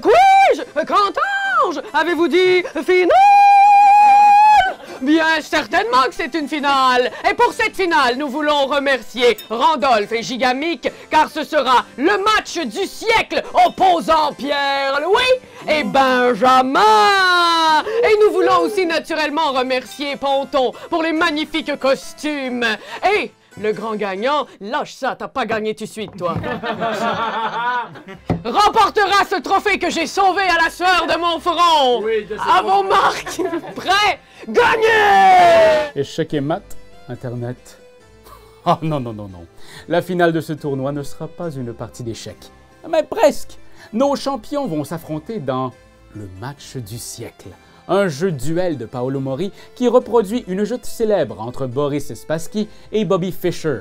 Quoi Grand ange Avez-vous dit finale Bien certainement que c'est une finale. Et pour cette finale, nous voulons remercier Randolph et Gigamic, car ce sera le match du siècle opposant Pierre-Louis et Benjamin. Et nous voulons aussi naturellement remercier Ponton pour les magnifiques costumes. Et le grand gagnant, lâche ça, t'as pas gagné tout de suite, toi. Remportera ce trophée que j'ai sauvé à la sueur de mon front. Oui, à vos marques, prêt, gagné Échec et mat, Internet. oh, non, non, non, non. La finale de ce tournoi ne sera pas une partie d'échecs. Mais presque. Nos champions vont s'affronter dans le match du siècle un jeu duel de Paolo Mori qui reproduit une joute célèbre entre Boris Spassky et Bobby Fischer.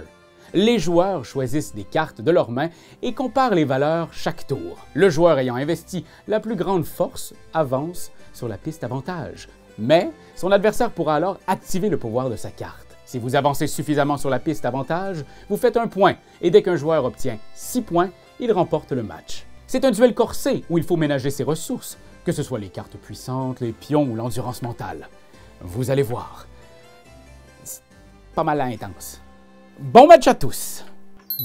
Les joueurs choisissent des cartes de leurs mains et comparent les valeurs chaque tour. Le joueur ayant investi la plus grande force avance sur la piste avantage, mais son adversaire pourra alors activer le pouvoir de sa carte. Si vous avancez suffisamment sur la piste avantage, vous faites un point, et dès qu'un joueur obtient 6 points, il remporte le match. C'est un duel corsé où il faut ménager ses ressources, que ce soit les cartes puissantes, les pions ou l'endurance mentale. Vous allez voir. C'est pas mal intense. Bon match à tous!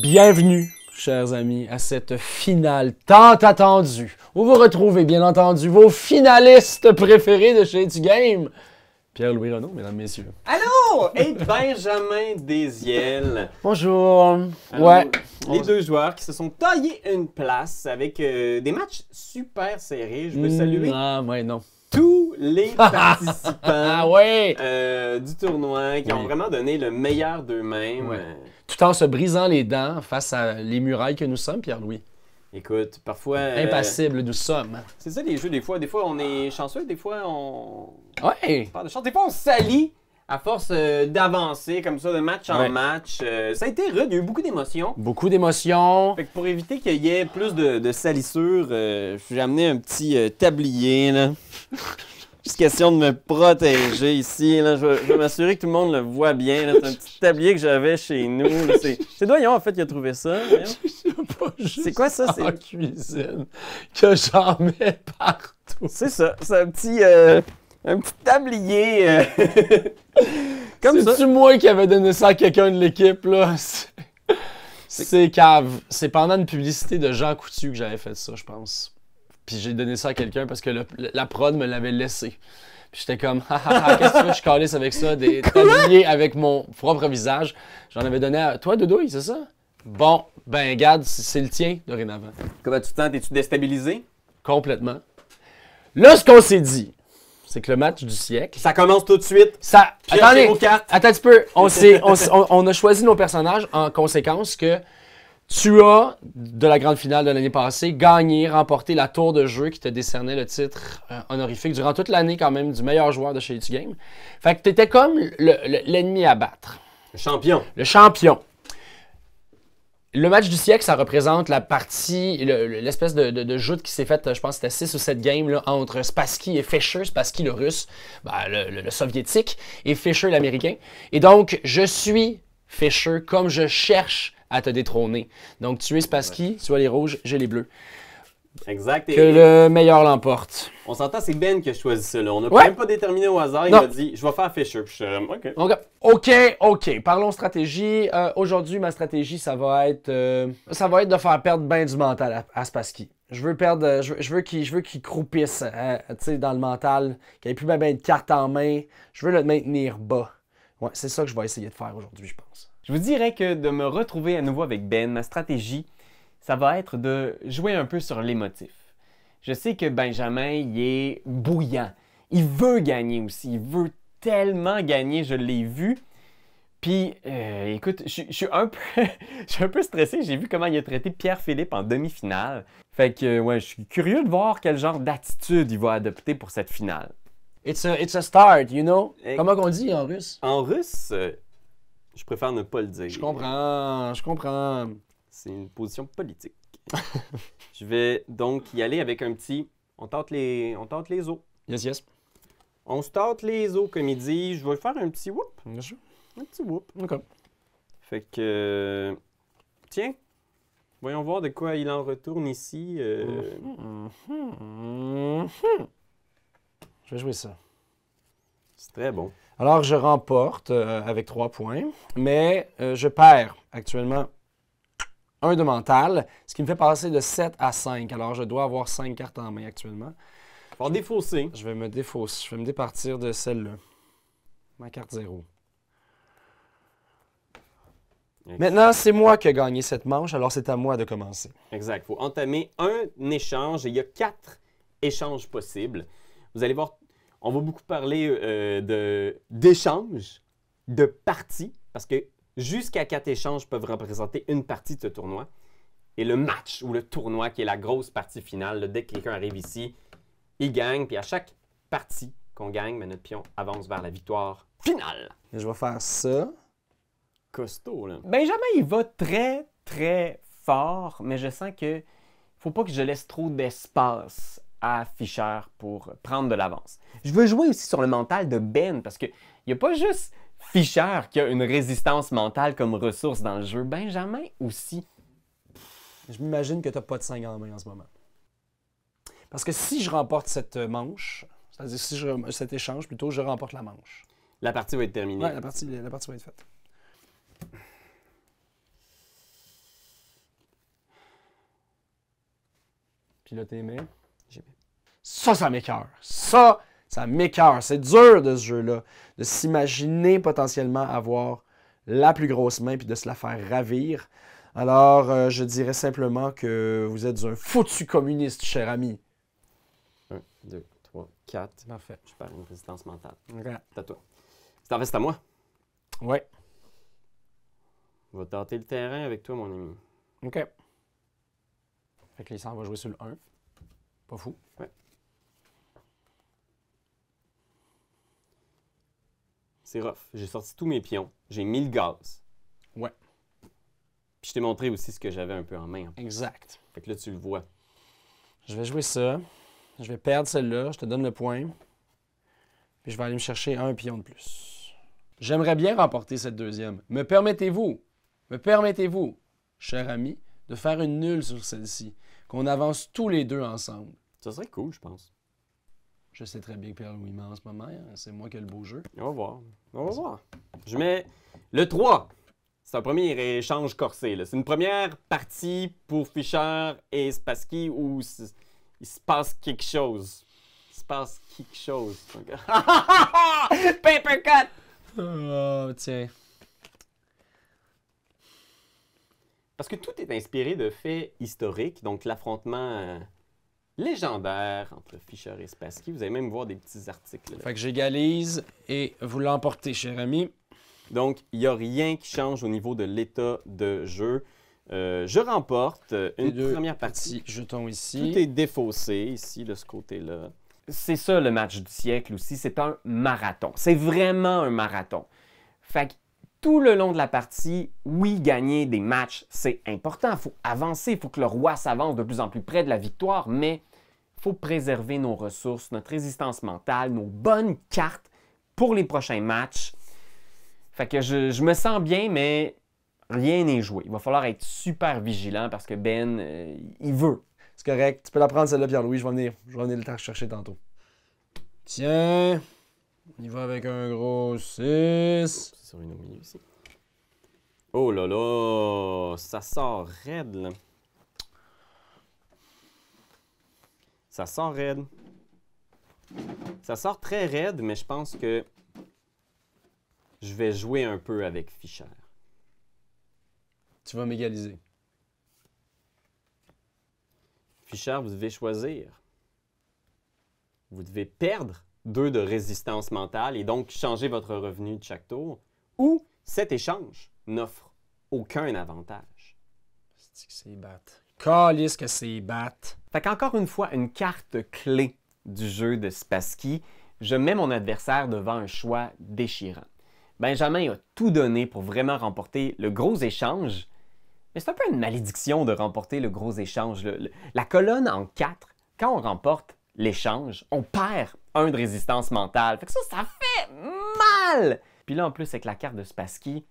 Bienvenue, chers amis, à cette finale tant attendue, où vous retrouvez bien entendu vos finalistes préférés de chez du Game. Pierre-Louis Renaud, mesdames, messieurs. Allô! Et Benjamin Desiel. Bonjour. ouais. Les deux joueurs qui se sont taillés une place avec euh, des matchs super serrés. Je veux hmm, saluer. Ah, non. Tous les ah, ah, participants euh, du tournoi qui ont vraiment donné le meilleur d'eux-mêmes. Tout en se brisant les dents face à les murailles que nous sommes, Pierre-Louis. Écoute, parfois. Euh, Impassible, nous sommes. C'est ça les jeux, des fois. Des fois, on est chanceux, des fois, on. Ouais! de chance. Des fois, on salit à force euh, d'avancer comme ça, de match en match. Euh, ça a été rude, il y a eu beaucoup d'émotions. Beaucoup d'émotions. pour éviter qu'il y ait plus de, de salissures, j'ai amené un petit tablier, là. Juste question de me protéger ici. Je, veux m'assurer que tout le monde le voit bien. C'est un petit tablier que j'avais chez nous. C'est Doyon, en fait, qui a trouvé ça. C'est quoi ça? C'est cuisine que j'en mets partout. C'est ça. C'est un petit, euh, un petit tablier. Euh. Comme C'est-tu moi qui avais donné ça à quelqu'un de l'équipe, là? C'est cave. C'est pendant une publicité de Jean Coutu que j'avais fait ça, je pense. Puis j'ai donné ça à quelqu'un parce que la prod me l'avait laissé. Puis j'étais comme, ah, ah, ah, qu'est-ce que je calisse avec ça, des tabliers avec mon propre visage. J'en avais donné à toi, Doudouille, c'est ça? Bon, ben garde, c'est le tien dorénavant. Comment tu te sens? T'es-tu déstabilisé? Complètement. Là, ce qu'on s'est dit, c'est que le match du siècle. Ça commence tout de suite. Ça. Attendez, attends un petit peu. On, on, a choisi nos personnages en conséquence que tu as, de la grande finale de l'année passée, gagné, remporté la tour de jeu qui te décernait le titre euh, honorifique durant toute l'année quand même du meilleur joueur de chez du Game. Fait que tu étais comme l'ennemi à battre. Le champion. Le champion. Le match du siècle, ça représente la partie, l'espèce de, de, joute qui s'est faite, je pense que c'était 6 ou 7 games, entre Spassky et Fischer, Spassky le russe, ben, le, le soviétique, et Fischer l'américain. Et donc, je suis Fischer comme je cherche à te détrôner. Donc tu es Spassky, tu as les rouges, j'ai les bleus. Exact. que le meilleur l'emporte. On s'entend, c'est Ben que a choisi cela. Là. On n'a même pas déterminé au hasard. Il m'a dit Je vais faire Fisher. OK. OK, OK. Parlons stratégie. Euh, aujourd'hui, ma stratégie, ça va être euh, ça va être de faire perdre bien du mental à, Spassky. Je veux perdre, euh, je, je veux qu'il croupisse hein, dans le mental, qu'il ait plus ma ben de carte en main. Je veux le maintenir bas. Ouais, c'est ça que je vais essayer de faire aujourd'hui, je pense. Je vous dirais que de me retrouver à nouveau avec Ben, ma stratégie, ça va être de jouer un peu sur l'émotif. Je sais que Benjamin, il est bouillant. Il veut gagner aussi. Il veut tellement gagner, je l'ai vu. Puis, euh, écoute, je, suis un peu, je suis un peu stressé. J'ai vu comment il a traité Pierre-Philippe en demi-finale. Fait que, ouais, je suis curieux de voir quel genre d'attitude il va adopter pour cette finale. It's a, start, you know? Comment on dit en russe? En russe, euh, je préfère ne pas le dire. Je comprends, je comprends. C'est une position politique. je vais donc y aller avec un petit. On tente les, on tente les os. Yes, yes. On se tente les os, comme il dit. Je vais faire un petit whoop. Bien sûr. Un petit whoop. D'accord. Fait que. Tiens. Voyons voir de quoi il en retourne ici. Euh. Mm-hmm. Mm-hmm. Je vais jouer ça. C'est très bon. Alors, je remporte euh, avec trois points, mais euh, je perds actuellement un de mental, ce qui me fait passer de 7 à 5. Alors, je dois avoir cinq cartes en main actuellement. Pour défausser. Je vais me défausser. Je vais me départir de celle-là. Ma carte 0. Maintenant, c'est moi qui ai gagné cette manche, alors c'est à moi de commencer. Exact. Il faut entamer un échange et il y a quatre échanges possibles. Vous allez voir on va beaucoup parler euh, d'échanges, de, parties, parce que jusqu'à quatre échanges peuvent représenter une partie de ce tournoi. Et le match ou le tournoi, qui est la grosse partie finale, dès que quelqu'un arrive ici, il gagne. Puis à chaque partie qu'on gagne, ben, notre pion avance vers la victoire finale. je vais faire ça. Costaud, là. Benjamin, il va très, très fort, mais je sens que faut pas que je laisse trop d'espace à Fischer pour prendre de l'avance. Je veux jouer aussi sur le mental de Ben parce qu'il n'y a pas juste Fischer qui a une résistance mentale comme ressource dans le jeu, Benjamin aussi. Je m'imagine que tu n'as pas de 5 en main en ce moment. Parce que si je remporte cette manche, c'est-à-dire si je, cet échange plutôt, je remporte la manche. La partie va être terminée. la partie, va être faite. Puis là, ça, ça m'écœure. Ça, ça m'écœure. C'est dur de ce jeu-là, de s'imaginer potentiellement avoir la plus grosse main puis de se la faire ravir. Alors, euh, je dirais simplement que vous êtes un foutu communiste, cher ami. Un, 2, 3, 4. Parfait. Je parle une résistance mentale. Okay. C'est à toi. C'est en fait, c'est à moi. Ouais. On va tenter le terrain avec toi, mon ami. OK. Fait que les va jouer sur le 1. Pas fou. Ouais. c'est rough. J'ai sorti tous mes pions, j'ai mis le gaz. Ouais. Puis je t'ai montré aussi ce que j'avais un peu en main. Exact. Fait que là, tu le vois. Je vais jouer ça. Je vais perdre celle-là. Je te donne le point. Puis je vais aller me chercher un pion de plus. J'aimerais bien remporter cette deuxième. Me permettez-vous, me permettez-vous, cher ami, de faire une nulle sur celle-ci. Qu'on avance tous les deux ensemble. Ça serait cool, je pense. Je sais très bien que Pierre-Louis en ce moment, hein. c'est moi qui ai le beau jeu. On va voir. On va voir. Je mets le 3. C'est un premier échange corsé. C'est une première partie pour Fischer et Spassky où il se passe quelque chose. Il se passe quelque chose. Paper cut! Oh, tiens. Parce que tout est inspiré de faits historiques, donc l'affrontement euh, légendaire entre Fischer et Spassky. Vous allez même voir des petits articles. Fait que j'égalise et vous l'emportez, cher ami. Donc, il n'y a rien qui change au niveau de l'état de jeu. Euh, je remporte euh, une première partie. Jetons ici. Tout est défaussé ici de ce côté-là. C'est ça le match du siècle aussi. C'est un marathon. C'est vraiment un marathon. Fait que tout le long de la partie, oui, gagner des matchs, c'est important. Il faut avancer, il faut que le roi s'avance de plus en plus près de la victoire, mais faut préserver nos ressources, notre résistance mentale, nos bonnes cartes pour les prochains matchs. Fait que je, me sens bien, mais rien n'est joué. Il va falloir être super vigilant parce que Ben, euh, il veut. C'est correct. Tu peux la prendre, celle-là, Pierre-Louis. Je vais venir. Je vais venir le temps chercher tantôt. Tiens. On y va avec un gros 6. sur au milieu Oh là là, ça sort raide là. Ça sort raide. Ça sort très raide, mais je pense que je vais jouer un peu avec Fischer. Tu vas m'égaliser. Fischer, vous devez choisir. Vous devez perdre deux de résistance mentale et donc changer votre revenu de chaque tour, ou cet échange n'offre aucun avantage. C'est que c'est que c'est bat. Fait qu'encore une fois, une carte clé du jeu de Spassky, je mets mon adversaire devant un choix déchirant. Benjamin a tout donné pour vraiment remporter le gros échange, mais c'est un peu une malédiction de remporter le gros échange. la colonne en 4, quand on remporte l'échange, on perd un de résistance mentale. Fait que ça, ça fait mal! Puis là, en plus, avec la carte de Spassky,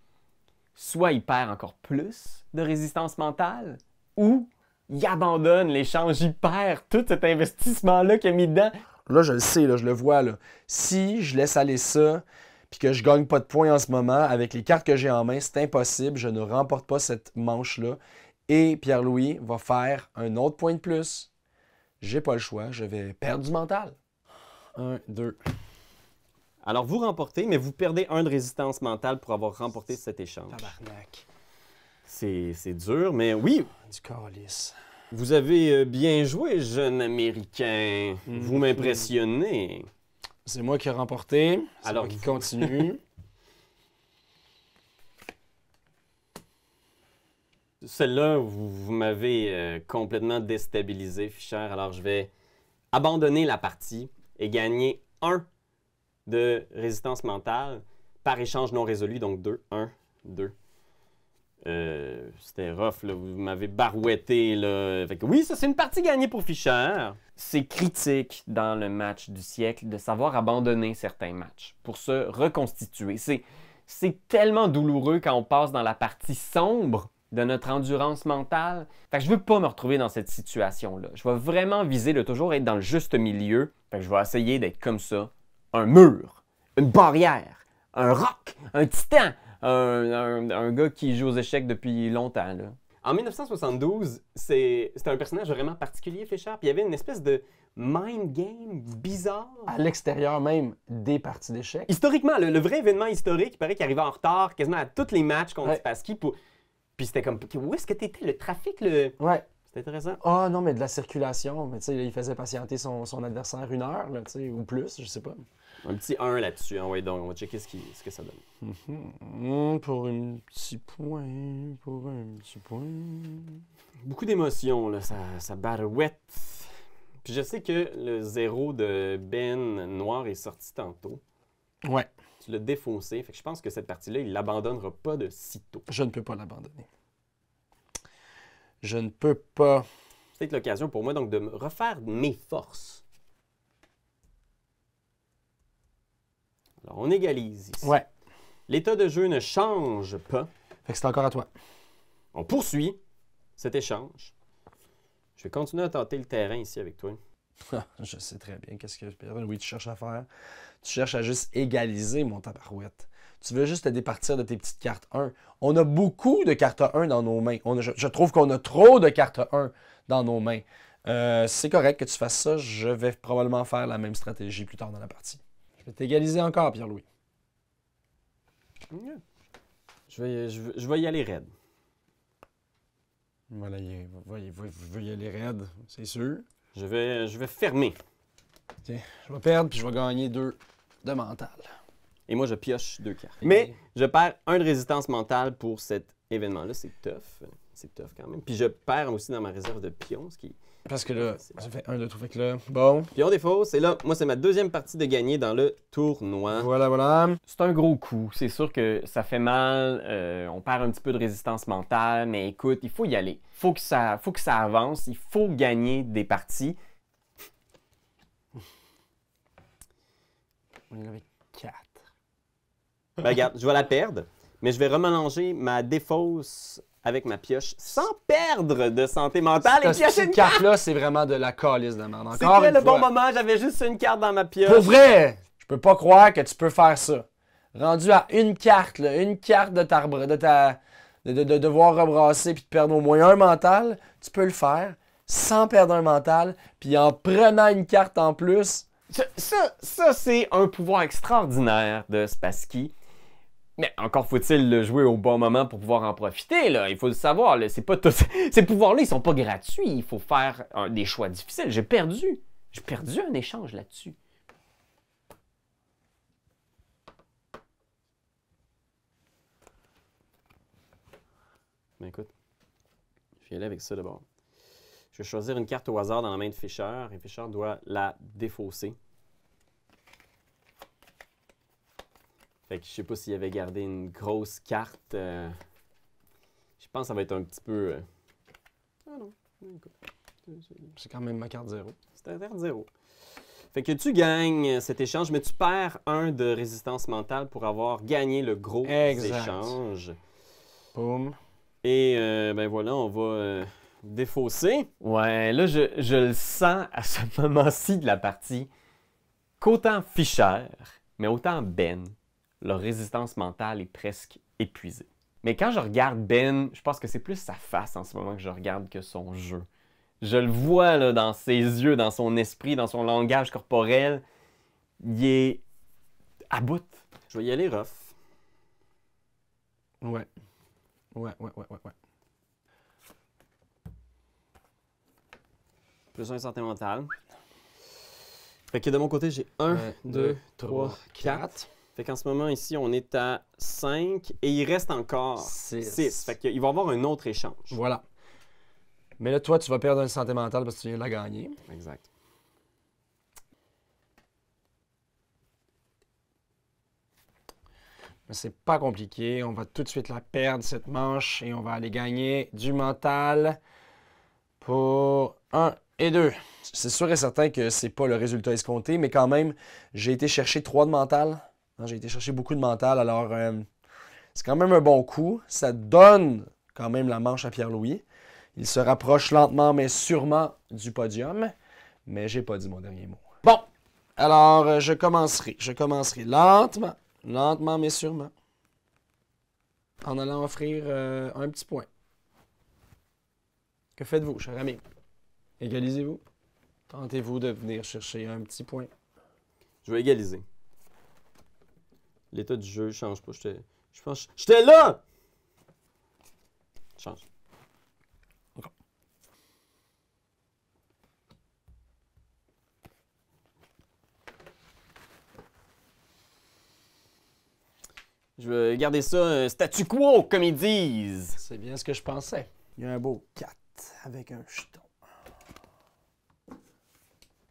soit il perd encore plus de résistance mentale, ou il abandonne l'échange, il perd tout cet investissement-là qu'il a mis dedans. Là, je le sais, là, je le vois. Là. Si je laisse aller ça, puis que je gagne pas de points en ce moment, avec les cartes que j'ai en main, c'est impossible, je ne remporte pas cette manche-là. Et Pierre-Louis va faire un autre point de plus. J'ai pas le choix, je vais perdre du mental. Un, deux. Alors vous remportez, mais vous perdez un de résistance mentale pour avoir remporté cet échange. Tabarnak. C'est dur, mais oui. Du calice. Vous avez euh, bien joué, jeune Américain. Mhm. Vous m'impressionnez. C'est moi qui ai remporté. Alors qui continue. Celle-là, vous, m'avez euh, complètement déstabilisé, Fischer. Alors je vais abandonner la partie et gagner un de résistance mentale par échange non résolu. Donc deux, un, deux. Euh, c'était rough, là. vous m'avez barouetté. Là. oui, ça, c'est une partie gagnée pour Fischer. C'est critique dans le match du siècle de savoir abandonner certains matchs pour se reconstituer. C'est tellement douloureux quand on passe dans la partie sombre de notre endurance mentale. Fait que je veux pas me retrouver dans cette situation-là. Je vais vraiment viser de toujours être dans le juste milieu. Fait que je vais essayer d'être comme ça. Un mur, une barrière, un roc, un titan, un, gars qui joue aux échecs depuis longtemps. En 1972, c'était un personnage vraiment particulier, Fischer. Puis il y avait une espèce de mind game bizarre. À l'extérieur même des parties d'échecs. Historiquement, le, vrai événement historique, il paraît qu'il arrivait en retard quasiment à tous les matchs contre Spassky. Puis c'était comme, où est-ce que t'étais? Le trafic, le... Ouais. C'était intéressant. Ah non, mais de la circulation. Mais tu il faisait patienter son, adversaire une heure, ou plus, je sais pas. Un petit 1 là-dessus. Hein. on va checker ce, que ça donne. Mm-hmm. Mm, pour un petit point, pour un petit point. Beaucoup d'émotions, là. Ça, ça barouette. Puis je sais que le zéro de Ben noir est sorti tantôt. Ouais. Tu l'as défoncé. Fait que je pense que cette partie-là, il l'abandonnera pas de si tôt. Je ne peux pas l'abandonner. Je ne peux pas. C'est l'occasion pour moi donc de refaire mes forces. on égalise ici. Ouais. L'état de jeu ne change pas. c'est encore à toi. On poursuit cet échange. Je vais continuer à tenter le terrain ici avec toi. je sais très bien qu'est-ce que oui, tu cherches à faire. Tu cherches à juste égaliser mon tabarouette. Tu veux juste te départir de tes petites cartes 1. On a beaucoup de cartes 1 dans nos mains. je, trouve qu'on a trop de cartes 1 dans nos mains. Euh, c'est correct que tu fasses ça. Je vais probablement faire la même stratégie plus tard dans la partie. Je vais t'égaliser encore, Pierre-Louis. Je, vais, je, y aller raide. Voilà, je vais y aller raide, c'est sûr. Je vais, je vais fermer. je vais perdre puis je vais gagner deux de mental. Et moi, je pioche deux cartes. Mais je perds un de résistance mentale pour cet événement-là. C'est tough. C'est tough quand même. Puis je perds aussi dans ma réserve de pions, ce qui parce que là, ça fait un, deux, trois, fait que là, bon. Puis on défausse, et là, moi, c'est ma deuxième partie de gagner dans le tournoi. Voilà, voilà. C'est un gros coup. C'est sûr que ça fait mal, euh, on perd un petit peu de résistance mentale, mais écoute, il faut y aller. Faut que ça, faut que ça avance, il faut gagner des parties. On en avait quatre. Ben, regarde, je vais la perdre, mais je vais remélanger ma défausse avec ma pioche sans perdre de santé mentale et une carte. là c'est vraiment de la calice de merde. C'est le bon moment, j'avais juste une carte dans ma pioche. Pour vrai, je peux pas croire que tu peux faire ça. Rendu à une carte, une carte de ta, de de, devoir rebrasser puis de perdre au moins un mental, tu peux le faire sans perdre un mental, puis en prenant une carte en plus. Ça, ça c'est un pouvoir extraordinaire de Spassky. Mais encore faut-il le jouer au bon moment pour pouvoir en profiter, là. Il faut le savoir, C'est pas Ces pouvoirs-là, ils sont pas gratuits. Il faut faire des choix difficiles. J'ai perdu. J'ai perdu un échange là-dessus. Ben, écoute, je vais aller avec ça d'abord. Je vais choisir une carte au hasard dans la main de Fischer et Fischer doit la défausser. Fait que je sais pas s'il avait gardé une grosse carte. Euh, je pense que ça va être un petit peu. Euh, ah non. C'est quand même ma carte zéro. C'est ta carte zéro. Fait que tu gagnes cet échange, mais tu perds un de résistance mentale pour avoir gagné le gros échange. Boum. Et euh, ben voilà, on va défausser. Ouais, là, je, je, le sens à ce moment-ci de la partie qu'autant Fischer, mais autant Ben leur résistance mentale est presque épuisée. Mais quand je regarde Ben, je pense que c'est plus sa face en ce moment que je regarde que son jeu. Je le vois dans ses yeux, dans son esprit, dans son langage corporel. Il est à bout. Je vais y aller rough. Ouais. Ouais, ouais, ouais, ouais, ouais. Plus un santé mentale. de mon côté, j'ai un, 2, trois, quatre. Fait qu'en ce moment, ici, on est à 5 et il reste encore 6. Fait qu'il va y avoir un autre échange. Voilà. Mais là, toi, tu vas perdre une santé mentale parce que tu viens de la gagner. Exact. Mais c'est pas compliqué. On va tout de suite la perdre, cette manche, et on va aller gagner du mental pour 1 et 2. C'est sûr et certain que c'est pas le résultat escompté, mais quand même, j'ai été chercher 3 de mental j'ai été chercher beaucoup de mental, alors euh, c'est quand même un bon coup. Ça donne quand même la manche à Pierre-Louis. Il se rapproche lentement mais sûrement du podium, mais j'ai pas dit mon dernier mot. Bon, alors euh, je commencerai. Je commencerai lentement, lentement mais sûrement, en allant offrir euh, un petit point. Que faites-vous, cher ami? Égalisez-vous. Tentez-vous de venir chercher un petit point. Je vais égaliser. L'état du jeu change pas. J'étais. Je pense. J'étais là! Change. Je veux garder ça un statu quo, comme ils disent. C'est bien ce que je pensais. Il y a un beau 4 avec un jeton.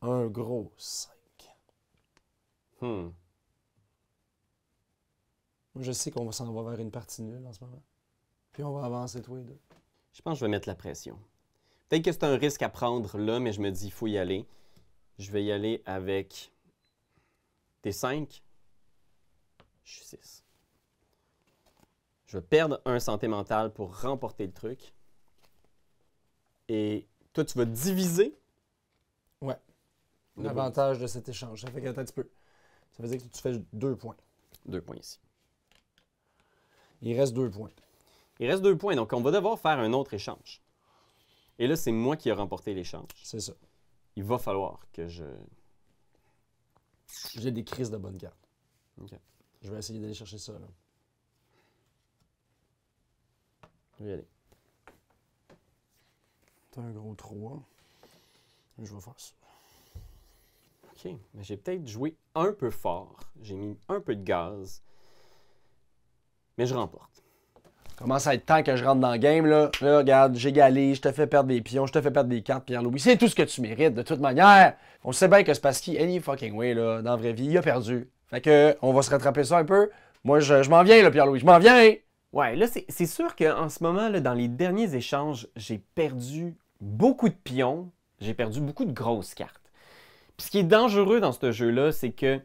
Un gros 5. Hmm je sais qu'on va s'en avoir vers une partie nulle en ce moment. Puis on va avancer tous et deux. Je pense que je vais mettre la pression. Peut-être que c'est un risque à prendre là, mais je me dis, il faut y aller. Je vais y aller avec tes 5. Je suis 6. Je vais perdre un santé mentale pour remporter le truc. Et toi, tu vas diviser. Ouais. L'avantage de cet échange. Ça fait peu. Ça veut que tu fais deux points. Deux points ici. Il reste deux points. Il reste deux points, donc on va devoir faire un autre échange. Et là, c'est moi qui ai remporté l'échange. C'est ça. Il va falloir que je. J'ai des crises de bonne garde. OK. Je vais essayer d'aller chercher ça. Là. Je vais y aller. T'as un gros 3. Je vais faire ça. OK. Mais j'ai peut-être joué un peu fort. J'ai mis un peu de gaz mais je remporte. Commence à être temps que je rentre dans le game, là. Là, regarde, j'ai galé, je te fais perdre des pions, je te fais perdre des cartes, Pierre-Louis. C'est tout ce que tu mérites, de toute manière. On sait bien que Spassky, any fucking way, là, dans la vraie vie, il a perdu. Fait que, on va se rattraper ça un peu. Moi, je, m'en viens, là, Pierre-Louis, je m'en viens! Ouais, là, c'est sûr qu'en ce moment, là, dans les derniers échanges, j'ai perdu beaucoup de pions, j'ai perdu beaucoup de grosses cartes. Puis ce qui est dangereux dans ce jeu-là, c'est que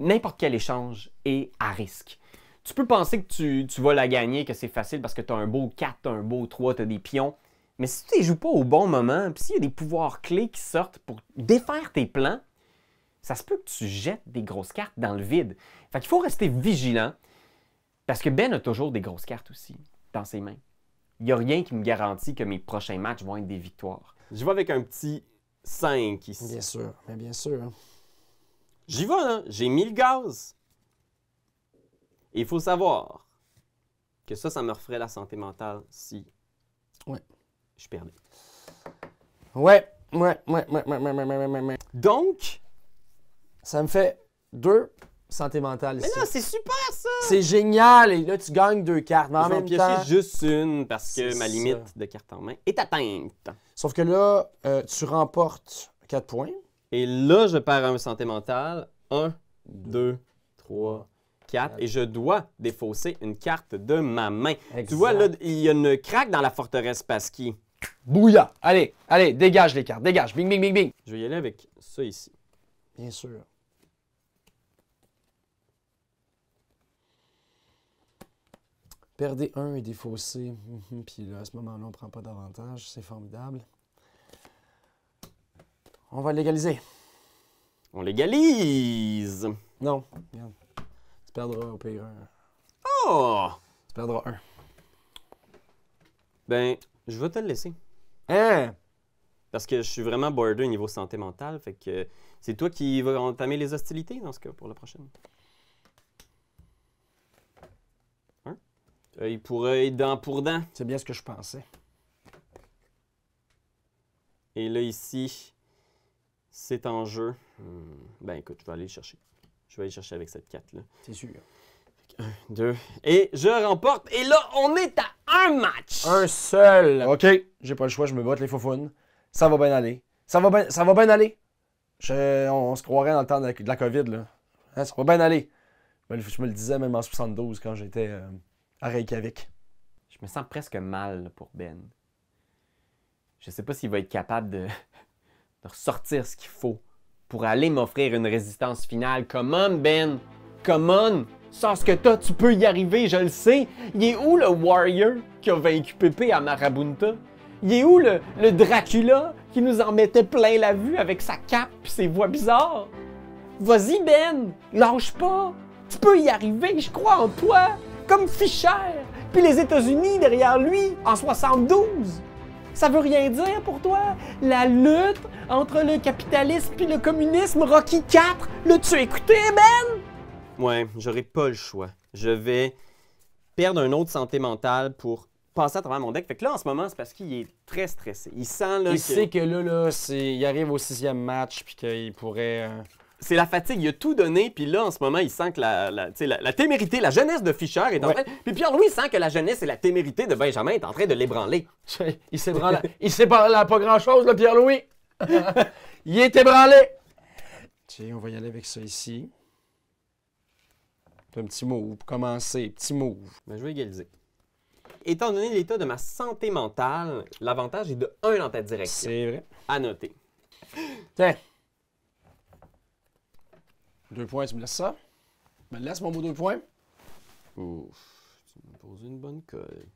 n'importe quel échange est à risque tu peux penser que tu, tu vas la gagner, que c'est facile parce que tu as un beau 4, un beau 3, tu des pions. Mais si tu ne les joues pas au bon moment, puis s'il y a des pouvoirs clés qui sortent pour défaire tes plans, ça se peut que tu jettes des grosses cartes dans le vide. Fait qu'il faut rester vigilant parce que Ben a toujours des grosses cartes aussi dans ses mains. Il n'y a rien qui me garantit que mes prochains matchs vont être des victoires. Je vais avec un petit 5 ici. Bien sûr, bien sûr. J'y vais, hein. J'ai mis le gaz il faut savoir que ça, ça me referait la santé mentale si je perdais. Ouais, ouais, ouais, ouais, ouais, ouais, ouais, ouais, ouais. Donc, ça me fait deux santé mentale ici. Mais non, c'est super ça! C'est génial! Et là, tu gagnes deux cartes. Mais en même temps, juste une parce que ma limite de cartes en main est atteinte. Sauf que là, euh, tu remportes quatre points. Et là, je perds un santé mentale. Un, deux, trois et je dois défausser une carte de ma main. Tu vois, là, il y a une craque dans la forteresse Pasqui. Bouillat! Allez, allez, dégage les cartes, dégage. Bing, bing, bing, bing. Je vais y aller avec ça ici. Bien sûr. Perdez un et défausser. Mhm, puis là, à ce moment-là, on ne prend pas d'avantage. C'est formidable. On va légaliser. On légalise! Non, regarde perdras au pire un. Oh! Tu perdras un. Ben, je vais te le laisser. Hein? Parce que je suis vraiment au niveau santé mentale, fait que c'est toi qui vas entamer les hostilités dans ce cas pour la prochaine. Hein? Euh, il pourrait être dent pour dent. C'est bien ce que je pensais. Et là, ici, c'est en jeu. Hmm. Ben écoute, je vais aller le chercher. Je vais aller chercher avec cette 4 là. C'est sûr. 1, 2, et je remporte. Et là, on est à un match. Un seul. OK, j'ai pas le choix, je me botte les founes. Ça va bien aller. Ça va bien, ça va bien aller. on, se croirait dans le temps de la, COVID, là. Hein, ça va bien aller. Je me, le disais même en 72 quand j'étais euh, à Reykjavik. Je me sens presque mal pour Ben. Je sais pas s'il va être capable de, de ressortir ce qu'il faut pour aller m'offrir une résistance finale. Come on, Ben! Come on! Sans ce que t'as, tu peux y arriver, je le sais! Il est où le Warrior qui a vaincu Pépé à Marabunta? Il est où le, le Dracula qui nous en mettait plein la vue avec sa cape et ses voix bizarres? Vas-y, Ben! Lâche pas! Tu peux y arriver, je crois en toi! Comme Fischer! Puis les États-Unis derrière lui en 72! ça veut rien dire pour toi? La lutte entre le capitalisme et le communisme, Rocky 4, le tu écouté, Ben? Ouais, j'aurais pas le choix. Je vais perdre un autre santé mentale pour passer à travers mon deck. Fait que là, en ce moment, c'est parce qu'il est très stressé. Il sent là. Il sait que là, là, il arrive au sixième match puis qu'il pourrait. Euh, c'est la fatigue. Il a tout donné, puis là, en ce moment, il sent que la, témérité, la jeunesse de Fischer est en train. Puis Pierre-Louis sent que la jeunesse et la témérité de Benjamin est en train de l'ébranler. Il s'ébranle. il sait pas grand-chose, le Pierre-Louis. il est ébranlé. Tiens, on va y aller avec ça ici. Un petit move pour commencer. Petit move. Ben, je vais égaliser. Étant donné l'état de ma santé mentale, l'avantage est de 1 dans ta direction. C'est vrai. À noter. Tiens. Deux points, tu me laisses ça? Me laisse mon beau deux points? Ouf, tu m'as posé une bonne colle.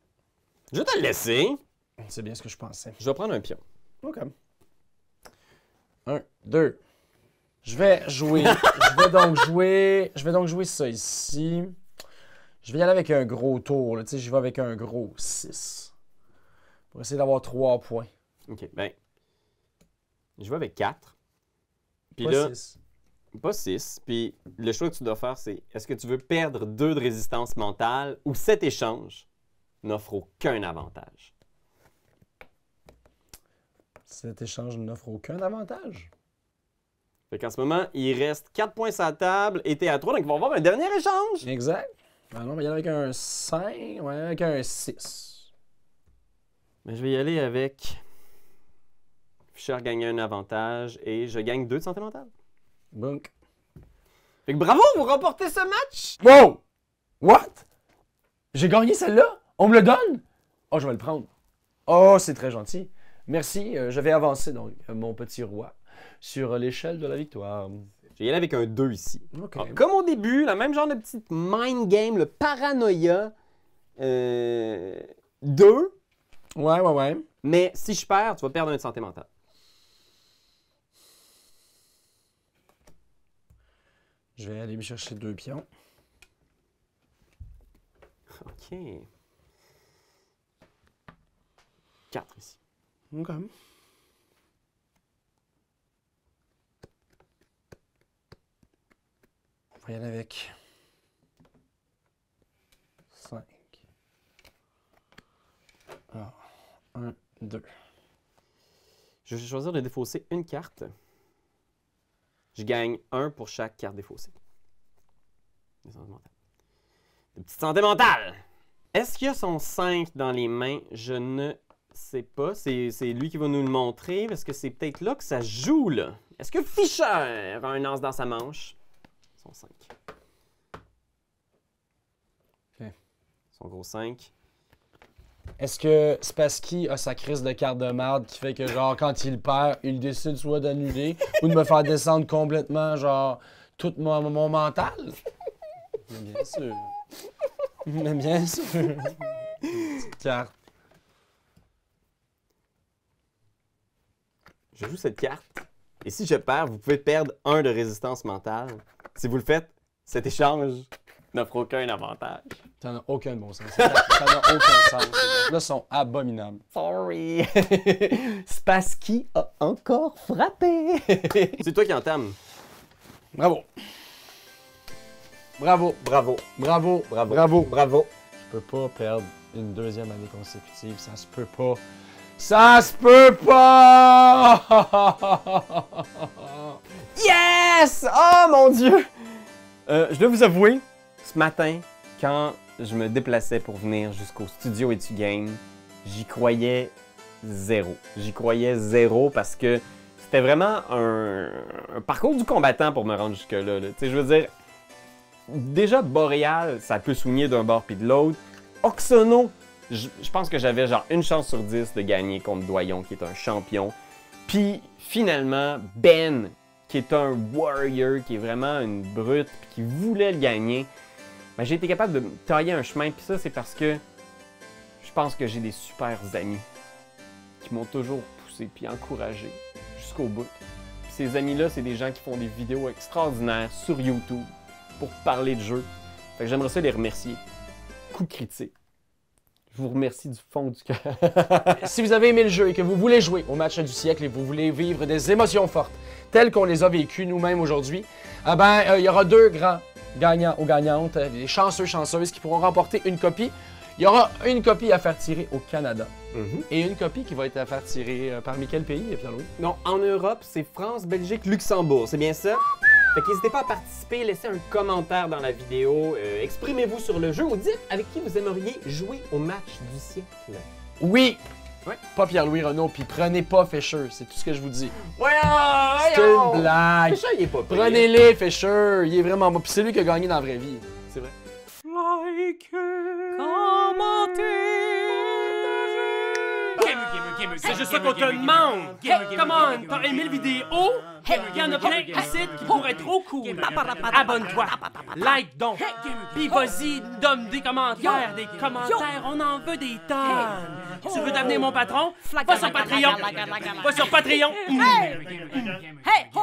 Je vais te le laisser. C'est bien ce que je pensais. Je vais prendre un pion. OK. Un, deux. Je vais jouer. je vais donc jouer. Je vais donc jouer ça ici. Je vais y aller avec un gros tour. Tu sais, je vais avec un gros 6. Pour essayer d'avoir trois points. OK, ben. Je vais avec quatre. Puis là, pas 6. Puis le choix que tu dois faire, c'est est-ce que tu veux perdre 2 de résistance mentale ou cet échange n'offre aucun avantage? Cet échange n'offre aucun avantage. Fait qu'en ce moment, il reste 4 points sur la table et t'es à 3, donc on va avoir un dernier échange. Exact. Alors, on va y aller avec un 5, on va y aller avec un 6. Mais je vais y aller avec. Fischer gagne un avantage et je gagne 2 de santé mentale. Donc. Fait bravo, vous remportez ce match! Wow! What? J'ai gagné celle-là? On me le donne? Oh, je vais le prendre. Oh, c'est très gentil. Merci, euh, je vais avancer donc, euh, mon petit roi, sur l'échelle de la victoire. Je vais y aller avec un 2 ici. Ah, comme au début, le même genre de petite mind game, le paranoïa. 2. Euh, ouais, ouais, ouais. Mais si je perds, tu vas perdre un santé mentale. Je vais aller me chercher deux pions. OK. Quatre ici. On va y aller avec Cinq. Alors, 1, 2. Je vais choisir de défausser une carte je gagne un pour chaque carte défaussée. petite santé mentale! Est-ce qu'il y a son 5 dans les mains? Je ne sais pas. C'est lui qui va nous le montrer parce que c'est peut-être là que ça joue, Est-ce que Fischer a un as dans sa manche? Son 5. OK. Son gros 5. Est-ce que Spassky a sa crise de carte de merde qui fait que, genre, quand il perd, il décide soit d'annuler ou de me faire descendre complètement, genre, tout mon, mental? bien sûr. Mais bien sûr. carte. Je joue cette carte. Et si je perds, vous pouvez perdre un de résistance mentale. Si vous le faites, cet échange n'offre aucun avantage. Ça n'a aucun bon sens. Ça n'a aucun sens. Là, sont abominables. Sorry. Spassky a encore frappé. C'est toi qui entames Bravo. Bravo. Bravo. Bravo. Bravo. Bravo. Bravo. Je peux pas perdre une deuxième année consécutive. Ça se peut pas. Ça se peut pas! yes! Oh mon dieu! Euh, je dois vous avouer ce matin, quand je me déplaçais pour venir jusqu'au studio Etu Game, j'y croyais zéro. J'y croyais zéro parce que c'était vraiment un, parcours du combattant pour me rendre jusque-là. sais, Je veux dire, déjà Boreal, ça peut soigner d'un bord puis de l'autre. Oxono, je pense que j'avais genre une chance sur dix de gagner contre Doyon, qui est un champion. Puis finalement, Ben, qui est un warrior, qui est vraiment une brute, qui voulait le gagner j'ai été capable de tailler un chemin. Puis ça, c'est parce que je pense que j'ai des super amis qui m'ont toujours poussé puis encouragé jusqu'au bout. ces amis-là, c'est des gens qui font des vidéos extraordinaires sur YouTube pour parler de jeux. j'aimerais ça les remercier. Coup critique. Je vous remercie du fond du cœur. si vous avez aimé le jeu et que vous voulez jouer au match du siècle et vous voulez vivre des émotions fortes telles qu'on les a vécues nous-mêmes aujourd'hui, eh ben, euh, il y aura deux grands gagnants ou gagnantes, les chanceux, chanceuses qui pourront remporter une copie. Il y aura une copie à faire tirer au Canada mhm. et une copie qui va être à faire tirer euh, parmi quel pays, Pierre-Louis? Non, en Europe, c'est France, Belgique, Luxembourg. C'est bien ça? Fait n'hésitez pas à participer, laissez un commentaire dans la vidéo, euh, exprimez-vous sur le jeu ou dites avec qui vous aimeriez jouer au match du siècle. Oui, pas Pierre-Louis Renault, puis prenez pas Fisher, c'est tout ce que je vous dis. Ouais, c'est une blague. Fisher, il est pas Prenez-les, Fisher, il est vraiment bon. Puis c'est lui qui a gagné dans la vraie vie, c'est vrai. Likez, commentez. C'est juste ça qu'on te demande. Come on, t'as aimé le vidéo? Il y en a plein ici qui pourraient être trop cool. Abonne-toi. Like donc. Puis vas-y, donne des commentaires, des commentaires. On en veut des tonnes. Tu veux devenir mon patron? Va sur Patreon. Va sur Patreon. Hey! ho!